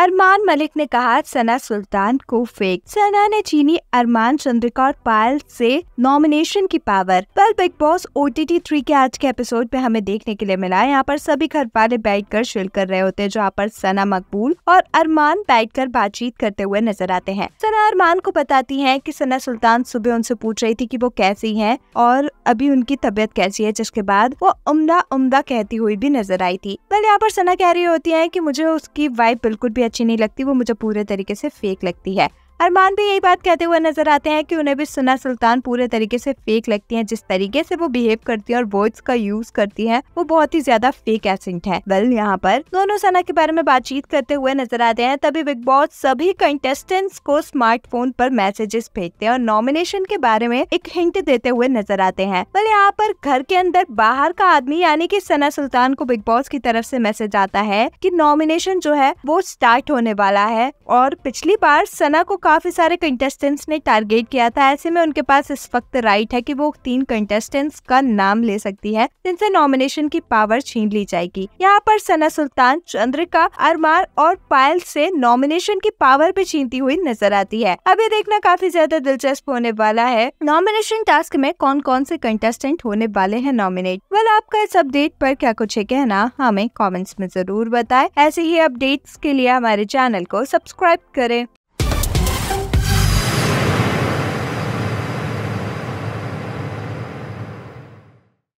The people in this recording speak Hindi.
अरमान मलिक ने कहा सना सुल्तान को फेक सना ने चीनी अरमान चंद्रिका और पायल से नॉमिनेशन की पावर पर Bigg Boss O T T three के आज के एपिसोड में हमें देखने के लिए मिला यहाँ पर सभी घर वाले बैठ कर शिल कर रहे होते हैं जहाँ पर सना मकबूल और अरमान बैठ कर बातचीत करते हुए नजर आते हैं सना अरमान को बताती है की सना सुल्तान सुबह उनसे पूछ रही थी की वो कैसी है और अभी उनकी तबीयत कैसी है जिसके बाद वो उमदा उमदा कहती हुई भी नजर आई थी पहले यहाँ पर सना कह रही होती है की मुझे उसकी वाइफ बिल्कुल भी भी अच्छी नहीं लगती वो मुझे पूरे तरीके से फेक लगती है अरमान भी यही बात कहते हुए नजर आते हैं कि उन्हें भी सुना सुल्तान पूरे तरीके से फेक लगती है जिस तरीके से वो बिहेव करती है और वर्ड्स का यूज करती है वो बहुत ही ज्यादा फेक एसेंट है वेल यहाँ पर दोनों सना के बारे में बातचीत करते हुए नजर आते हैं तभी बिग बॉस सभी कंटेस्टेंट्स को स्मार्टफोन पर मैसेजेस भेजते हैं और नॉमिनेशन के बारे में एक हिंट देते हुए नजर आते हैं वेल यहाँ पर घर के अंदर बाहर का आदमी यानी की सना सुल्तान को बिग बॉस की तरफ से मैसेज आता है की नॉमिनेशन जो है वो स्टार्ट होने वाला है और पिछली बार सना को काफ़ी सारे कंटेस्टेंट्स ने टारगेट किया था ऐसे में उनके पास इस वक्त राइट है कि वो तीन कंटेस्टेंट्स का नाम ले सकती है जिनसे नॉमिनेशन की पावर छीन ली जाएगी यहाँ पर सना सुल्तान चंद्रिका अरमार और पायल से नॉमिनेशन की पावर भी छीनती हुई नजर आती है अब ये देखना काफी ज्यादा दिलचस्प होने वाला है नॉमिनेशन टास्क में कौन कौन से कंटेस्टेंट होने वाले हैं नॉमिनेट वेल आपका इस अपडेट पर क्या कुछ है कहना हमें कमेंट्स में जरूर बताएं ऐसे ही अपडेट्स के लिए हमारे चैनल को सब्सक्राइब सब्सक्राइब करें